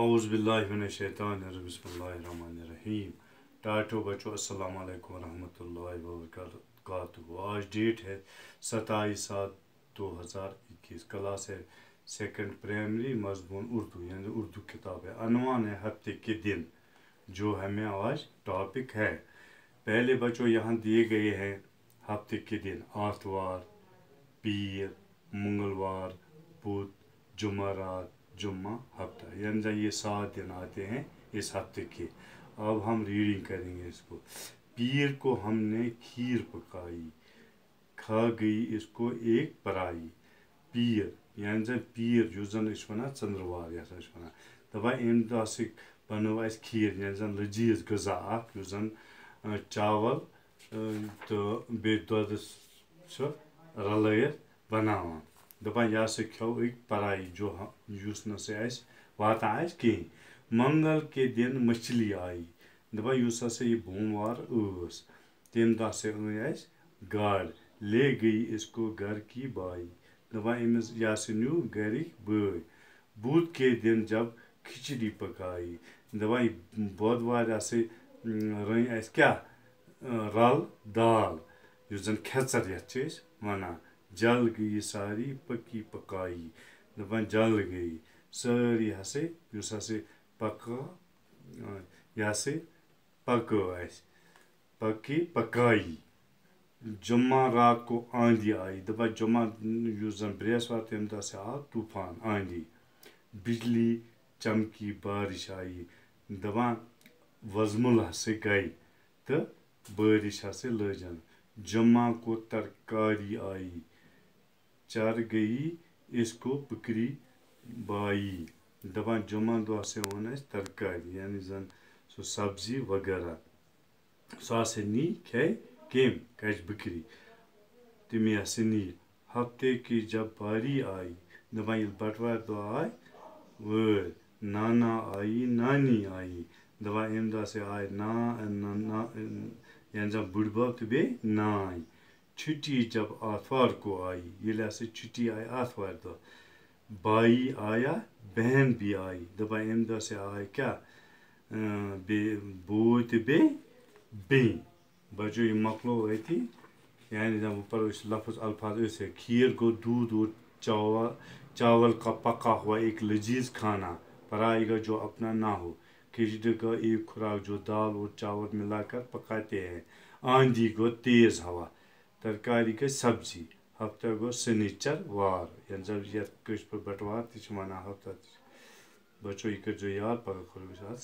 आउज़बिल्लाशैतरबसमीम टाटो बच्चों अस्सलाम वालेकुम रहमतुल्लाहि वबरकातुहू आज डेट है सताईस सात दो हज़ार इक्कीस क्लास है सेकेंड प्राइमरी मजमून उर्दू यानी उर्दू किताब है अनवान है हफ्ते के दिन जो हमें आज टॉपिक है पहले बच्चों यहाँ दिए गए हैं हफ्ते के दिन आतवार पीर मंगलवार बुध जुमारात जुम्मा हफ्ता यानी ये सात दिन आते हैं इस हफ्ते के अब हम रीडिंग करेंगे इसको पीर को हमने खीर पकाई खा गई इसको एक पराई पीर यानी पीर यु जन वन चंद्रवार ये हसा वन दपा अमि दह बनो अस खीर यानी जन लजीज गजा अख जन चावल तो बे दोदस रलत बनावान दपान या सिक्ख्यौ एक पराई जो यूस न से आइस वात आइस के मंगल के दिन मछली आई दपा यूस से ये भूमवार ऊस तीन दह से आइस गाड़ ले गई इसको घर की बाई दपा अमिस या से न्यू गरिक बय बुध के दिन जब खिचड़ी पकाई दपा बुधवार से रही आइस क्या रल दाल जो जन खेचर ये वन जल गई सारी पकी पकाई नफा जल गई सारी यहाँ से यहाँ से पका यहाँ से पक पकी पकाई जुम्मा रात को आंधी आई दफा जुम्मा यूजन बृहस्पति तम दस आ तूफान आंधी बिजली चमकी बारिश आई दबा वजमुल से गई तो बारिश से लजन जुम्मा को तरकारी आई चर गई इसको बकरी बाई दपा जुम्मन दह से ओन तरकारी यानी जन सो सब्जी वगैरह सो नी खे केम कच बकरी तम नी हफ्ते की जब बारी आई दपा ये बटवार दह तो आए वो नाना आई नानी आई दपा अम दह से आए ना, ना, ना, ना यानी जब बुढ़ तो बे नान छुट्टी जब आतवार को आई ये लिहाजा छुट्टी आई आतवार दो भाई आया बहन भी आई दबा एम दो से आए क्या बे बोत बे बे बजो ये मकलो आई थी यानी जब ऊपर उस लफ्ज़ अल्फाज ऐसे खीर को दूध और चावल चावल का पका हुआ एक लजीज खाना पराई का जो अपना ना हो खिचड़ी का एक खुराक जो दाल और चावल मिलाकर पकाते हैं आंधी को तेज़ हवा तरकारीकै सब्जी हप्ताको शनिचर वार yani zabziyat köşpe batvar tiç mana hafta tiç. Baço ikir joyar para kurgu saat.